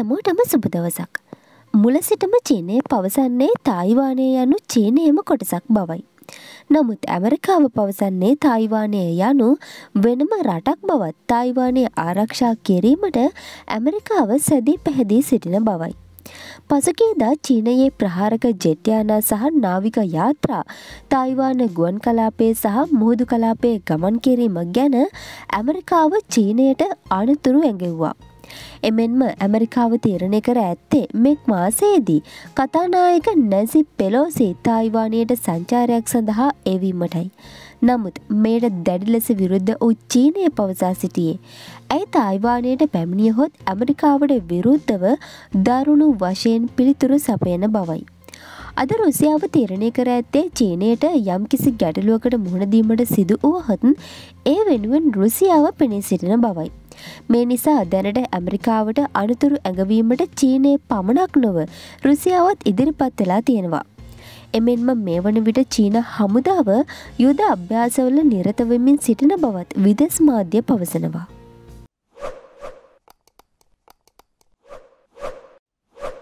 හැමෝටම සුබ දවසක්. මුල සිටම චීනය පවසන්නේ තායිවානය යනු චීනයම කොටසක් බවයි. නමුත් ඇමරිකාව පවසන්නේ තායිවානය යනු වෙනම රටක් බවත් තායිවානය ආරක්ෂා කිරීමට ඇමරිකාව සැදී පැහැදී සිටින බවයි. පසුගේදා චීනයේ ප්‍රහාරක ජෙට්්‍යයානා සහ නාවික යාත්‍රා තායිවාන ගුවන් කලාපේ සහ මුහුදු කලාපේ ගමන් කිරීම ගැන ඇමරිකාව චීනයට අනතුරු ඇඟෙව්වා. එමෙන්ම ඇමරිකාව තීරණය කර ඇත්තේ මෙක් මාසේදී කතානායක නැසි පෙලෝසි තායිවානයට සංචාරයක් සඳහා එවීමටයි. නමුත් මේට දැඩි ලෙස විරුද්ධ උච්චීනය පවසා සිටියේ. ඇයි තායිවානයට පැමිණියහොත් ඇමරිකාවට විරුද්ධව දරුණු වශයෙන් පිළිතුරු සපයන බවයි. අද රුසියාව තීරණය කර ඇත්තේ චීනයට යම් කිසි ගැටලුවකට මුහුණදීමට සිදු වුවහොත් ඒ වෙනුවෙන් රුසියාව පෙනී සිටින බවයි. මේ නිසා දැනට ඇමරිකාවට අනතුරු ඇඟවීමට චීනය පමණක් නොව රුසියාවත් ඉදිරිපත් වෙලා තියෙනවා. එමෙන්ම මේ වන විට චීන හමුදාව යුද අභ්‍යාසවල නිරතවෙමින් සිටින බවත් විදෙස් මාධ්‍ය පවසනවා.